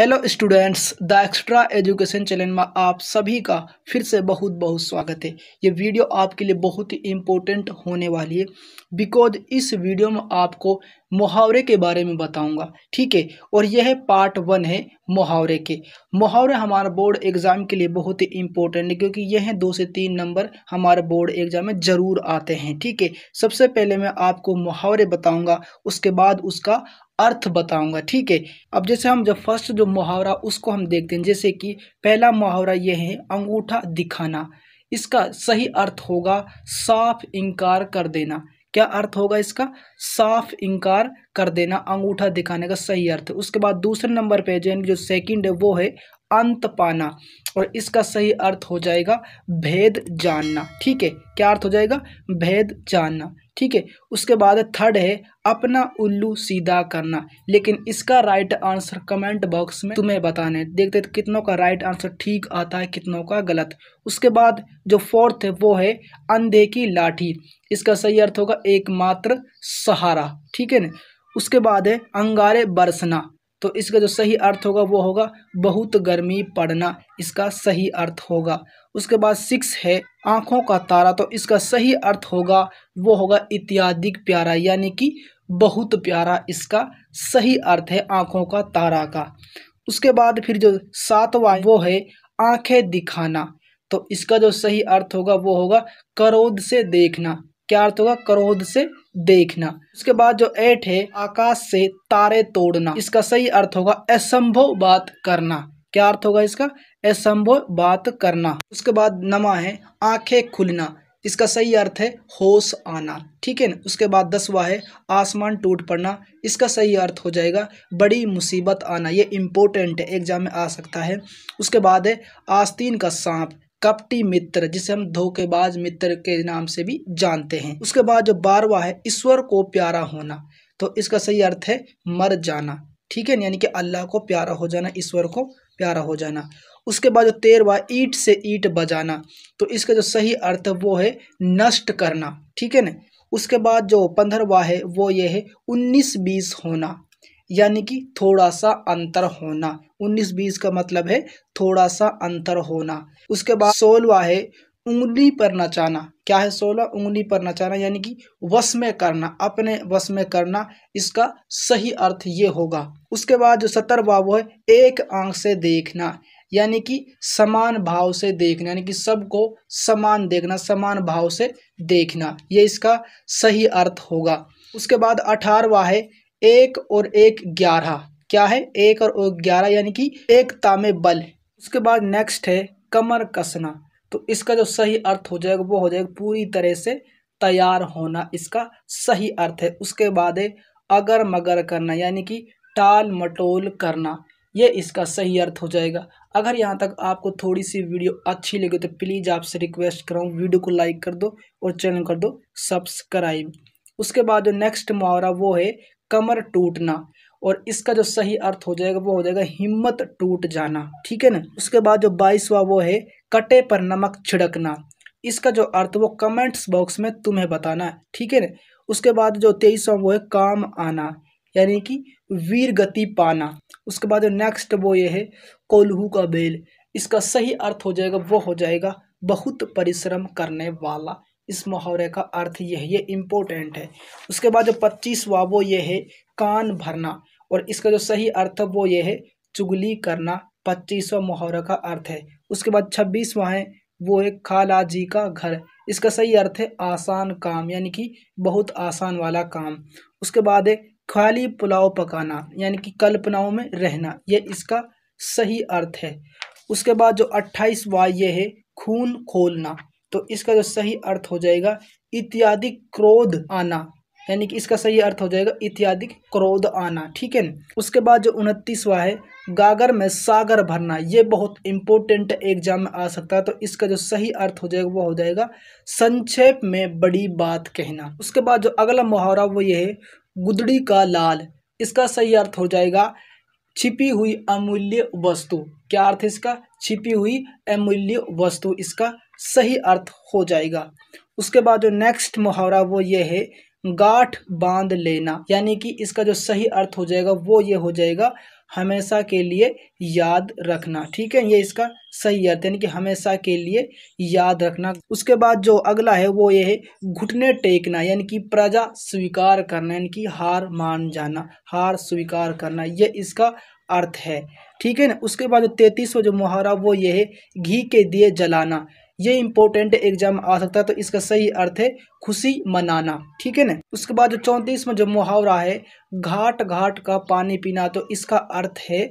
hello students the extra education channel में आप सभी का फिर से बहुत बहुत स्वागत है ये वीडियो आपके लिए बहुत ही इम्पोर्टेंट होने वाली है बिकॉज इस वीडियो में आपको मुहावरे के बारे में बताऊंगा ठीक है और यह पार्ट वन है मुहावरे के मुहावरे हमारे बोर्ड एग्ज़ाम के लिए बहुत ही इंपॉर्टेंट है क्योंकि यह दो से तीन नंबर हमारे बोर्ड एग्ज़ाम में ज़रूर आते हैं ठीक है सबसे पहले मैं आपको मुहावरे बताऊंगा उसके बाद उसका अर्थ बताऊंगा ठीक है अब जैसे हम जब फर्स्ट जो मुहावरा उसको हम देखते हैं जैसे कि पहला मुहावरा यह है अंगूठा दिखाना इसका सही अर्थ होगा साफ इनकार कर देना क्या अर्थ होगा इसका साफ इंकार कर देना अंगूठा दिखाने का सही अर्थ उसके बाद दूसरे नंबर पे जो जो सेकंड है वो है अंत पाना और इसका सही अर्थ हो जाएगा भेद जानना ठीक है क्या अर्थ हो जाएगा भेद जानना ठीक है उसके बाद थर्ड है अपना उल्लू सीधा करना लेकिन इसका राइट आंसर कमेंट बॉक्स में तुम्हें बताने देखते हैं कितनों का राइट आंसर ठीक आता है कितनों का गलत उसके बाद जो फोर्थ है वो है अंधे की लाठी इसका सही अर्थ होगा एकमात्र सहारा ठीक है ना उसके बाद है अंगारे बरसना तो इसका जो सही अर्थ होगा वो होगा बहुत गर्मी पड़ना इसका सही अर्थ होगा उसके बाद सिक्स है आँखों का तारा तो इसका सही अर्थ होगा वो होगा इत्यादि प्यारा यानी कि बहुत प्यारा इसका सही अर्थ है आँखों का तारा का उसके बाद फिर जो सातवा वो है आँखें दिखाना तो इसका जो सही अर्थ होगा वो होगा करोध से देखना क्या अर्थ होगा क्रोध से देखना उसके बाद जो एट है आकाश से तारे तोड़ना इसका सही अर्थ होगा असंभव बात करना क्या अर्थ होगा इसका असंभव बात करना उसके बाद नमा है आंखें खुलना इसका सही अर्थ है होश आना ठीक है ना उसके बाद दसवा है आसमान टूट पड़ना इसका सही अर्थ हो जाएगा बड़ी मुसीबत आना ये इम्पोर्टेंट है एग्जाम में आ सकता है उसके बाद है आस्तीन का सांप कपटी मित्र जिसे हम धोखेबाज मित्र के नाम से भी जानते हैं उसके बाद जो बारवा है ईश्वर को प्यारा होना तो इसका सही अर्थ है मर जाना ठीक है यानी कि अल्लाह को प्यारा हो जाना ईश्वर को प्यारा हो जाना उसके बाद जो तेरवा ईट से ईट बजाना तो इसका जो सही अर्थ वो है नष्ट करना ठीक है ना उसके बाद जो पंद्रहवा है वो ये है उन्नीस बीस होना यानी कि थोड़ा सा अंतर होना उन्नीस बीस का मतलब है थोड़ा सा अंतर होना उसके बाद सोलवा है उंगली पर नचाना क्या है सोलह उंगली पर नचाना यानी कि वश में करना अपने वश में करना इसका सही अर्थ ये होगा उसके बाद जो सत्तर वो है एक आंख से देखना यानी कि समान भाव से देखना यानी कि सबको समान देखना समान भाव से देखना ये इसका सही अर्थ होगा उसके बाद अठारवा है एक और एक ग्यारह क्या है एक और ग्यारह यानी कि एक तामे बल उसके बाद नेक्स्ट है कमर कसना तो इसका जो सही अर्थ हो जाएगा वो हो जाएगा पूरी तरह से तैयार होना इसका सही अर्थ है उसके बाद है अगर मगर करना यानी कि टाल मटोल करना ये इसका सही अर्थ हो जाएगा अगर यहाँ तक आपको थोड़ी सी वीडियो अच्छी लगे तो प्लीज़ आपसे रिक्वेस्ट कर रहा हूँ वीडियो को लाइक कर दो और चैनल कर दो सब्सक्राइब उसके बाद जो नेक्स्ट मुहावरा वो है कमर टूटना और इसका जो सही अर्थ हो जाएगा वो हो जाएगा हिम्मत टूट जाना ठीक है ना उसके बाद जो बाईसवा वो है कटे पर नमक छिड़कना इसका जो अर्थ वो कमेंट्स बॉक्स में तुम्हें बताना है ठीक है ना उसके बाद जो तेईसवा वो है काम आना यानी कि वीर गति पाना उसके बाद जो नेक्स्ट वो ये है कोल्हू का बेल इसका सही अर्थ हो जाएगा वो हो जाएगा बहुत परिश्रम करने वाला इस मुहावरे का अर्थ यह है ये इम्पोर्टेंट है उसके बाद जो पच्चीसवा वो ये है कान भरना और इसका जो सही अर्थ है वो ये है चुगली करना पच्चीसवा मुहावरा का अर्थ है उसके बाद छब्बीसवा है वो है खाला जी का घर इसका सही अर्थ है आसान काम यानी कि बहुत आसान वाला काम उसके बाद है खाली पुलाव पकाना यानी कि कल्पनाओं में रहना ये इसका सही अर्थ है उसके बाद जो अट्ठाईस वाह ये है खून खोलना तो इसका जो सही अर्थ हो जाएगा इत्यादि क्रोध आना यानी कि इसका सही अर्थ हो जाएगा इत्यादि क्रोध आना ठीक है उसके बाद जो उनतीसवा है गागर में सागर भरना ये बहुत इंपॉर्टेंट एग्जाम में आ सकता है तो इसका जो सही अर्थ हो जाएगा वो हो जाएगा संक्षेप में बड़ी बात कहना उसके बाद जो अगला मुहावरा वो ये है गुदड़ी का लाल इसका सही अर्थ हो जाएगा छिपी हुई अमूल्य वस्तु क्या अर्थ है इसका छिपी हुई अमूल्य वस्तु इसका सही अर्थ हो जाएगा उसके बाद जो नेक्स्ट मुहावरा वो ये है गाठ बांध लेना यानी कि इसका जो सही अर्थ हो जाएगा वो ये हो जाएगा हमेशा के लिए याद रखना ठीक है ये इसका सही अर्थ यानी कि हमेशा के लिए याद रखना उसके बाद जो अगला है वो ये है घुटने टेकना यानी कि प्रजा स्वीकार करना यानी कि हार मान जाना हार स्वीकार करना ये इसका अर्थ है ठीक है ना उसके बाद जो तैतीसवा जो मुहावरा वो ये है घी के दिए जलाना ये इंपॉर्टेंट एग्जाम आ सकता है तो इसका सही अर्थ है खुशी मनाना ठीक है ना उसके बाद जो चौंतीस में जो मुहावरा है घाट घाट का पानी पीना तो इसका अर्थ है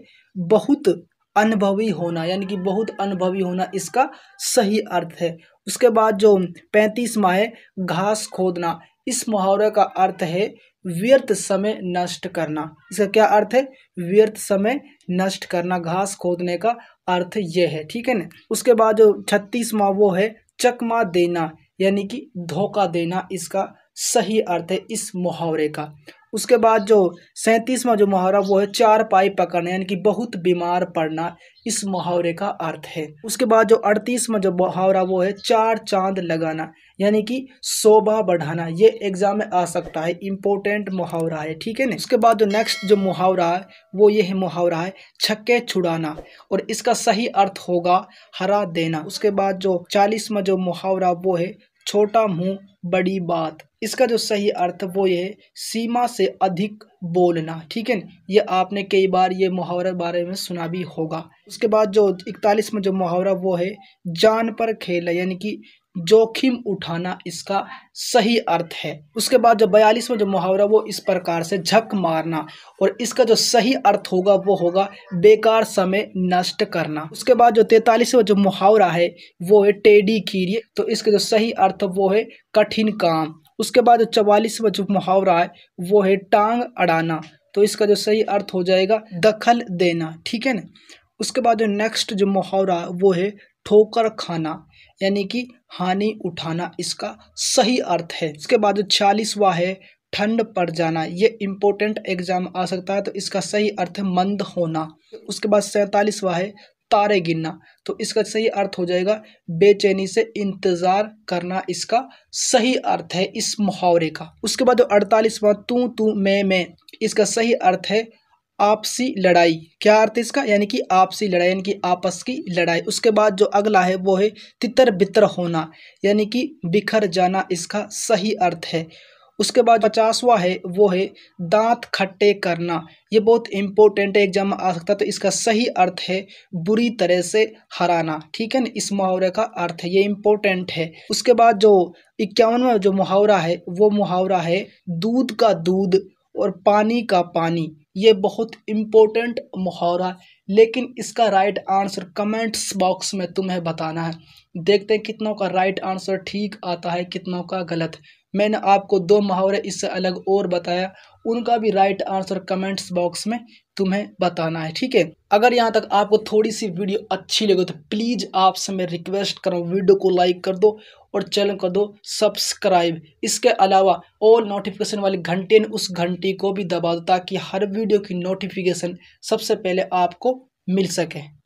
बहुत अनुभवी होना यानी कि बहुत अनुभवी होना इसका सही अर्थ है उसके बाद जो पैंतीस माह है घास खोदना इस मुहावरे का अर्थ है व्यर्थ समय नष्ट करना इसका क्या अर्थ है व्यर्थ समय नष्ट करना घास खोदने का अर्थ यह है ठीक है ना उसके बाद जो छत्तीसवा वो है चकमा देना यानी कि धोखा देना इसका सही अर्थ है इस मुहावरे का उसके बाद जो सैंतीसवा जो मुहावरा वो है चार पाई पकड़ना यानी कि बहुत बीमार पड़ना इस मुहावरे का अर्थ है उसके बाद जो अड़तीसवा जो मुहावरा वो है चार चांद लगाना यानी कि शोभा बढ़ाना ये एग्जाम में आ सकता है इम्पोर्टेंट मुहावरा है ठीक है ना उसके बाद जो नेक्स्ट जो मुहावरा है वो ये है मुहावरा है छक्के छुड़ाना और इसका सही अर्थ होगा हरा देना उसके बाद जो चालीसवा जो मुहावरा वो है छोटा मुंह बड़ी बात इसका जो सही अर्थ वो ये सीमा से अधिक बोलना ठीक है ये आपने कई बार ये मुहावरा बारे में सुना भी होगा उसके बाद जो इकतालीस में जो मुहावरा वो है जान पर खेल यानी कि जोखिम उठाना इसका सही अर्थ है उसके बाद जो बयालीसवा जो मुहावरा वो इस प्रकार से झक मारना और इसका जो सही अर्थ होगा वो होगा बेकार समय नष्ट करना उसके बाद जो तैतालीसवा जो मुहावरा है वो है टेडी खीरी तो इसका जो सही अर्थ वो है कठिन काम उसके बाद जो चवालीसवा जो मुहावरा है वो है टांग अड़ाना तो इसका जो सही अर्थ हो जाएगा दखल देना ठीक है ना उसके बाद जो नेक्स्ट जो मुहावरा वो है ठोकर खाना यानी कि हानि उठाना इसका सही अर्थ है इसके बाद जो छियालीसवा है ठंड पड़ जाना ये इम्पोर्टेंट एग्जाम आ सकता है तो इसका सही अर्थ है मंद होना उसके बाद सैंतालीसवा है तारे गिनना तो इसका सही अर्थ हो जाएगा बेचैनी से इंतज़ार करना इसका सही अर्थ है इस मुहावरे का उसके बाद जो अड़तालीसवा तू तू मैं मैं इसका सही अर्थ है आपसी लड़ाई क्या अर्थ है इसका यानी कि आपसी लड़ाई यानी कि आपस की लड़ाई उसके बाद जो अगला है वो है तितर बितर होना यानी कि बिखर जाना इसका सही अर्थ है उसके बाद पचासवा है वो है दांत खट्टे करना ये बहुत इंपॉर्टेंट है एग्जाम आ सकता है तो इसका सही अर्थ है बुरी तरह से हराना ठीक है ना इस मुहावरे का अर्थ है ये इम्पोर्टेंट है उसके बाद जो इक्यावनवा जो मुहावरा है वो मुहावरा है दूध का दूध और पानी का पानी ये बहुत इम्पोर्टेंट मुहावरा लेकिन इसका राइट आंसर कमेंट्स बॉक्स में तुम्हें बताना है देखते हैं कितनों का राइट आंसर ठीक आता है कितनों का गलत मैंने आपको दो मुहावरे इससे अलग और बताया उनका भी राइट आंसर कमेंट्स बॉक्स में तुम्हें बताना है ठीक है अगर यहाँ तक आपको थोड़ी सी वीडियो अच्छी लगे तो प्लीज़ आपसे मैं रिक्वेस्ट करूँ वीडियो को लाइक कर दो और चैनल को दो सब्सक्राइब इसके अलावा ऑल नोटिफिकेशन वाली घंटे उस घंटी को भी दबा दो ताकि हर वीडियो की नोटिफिकेशन सबसे पहले आपको मिल सके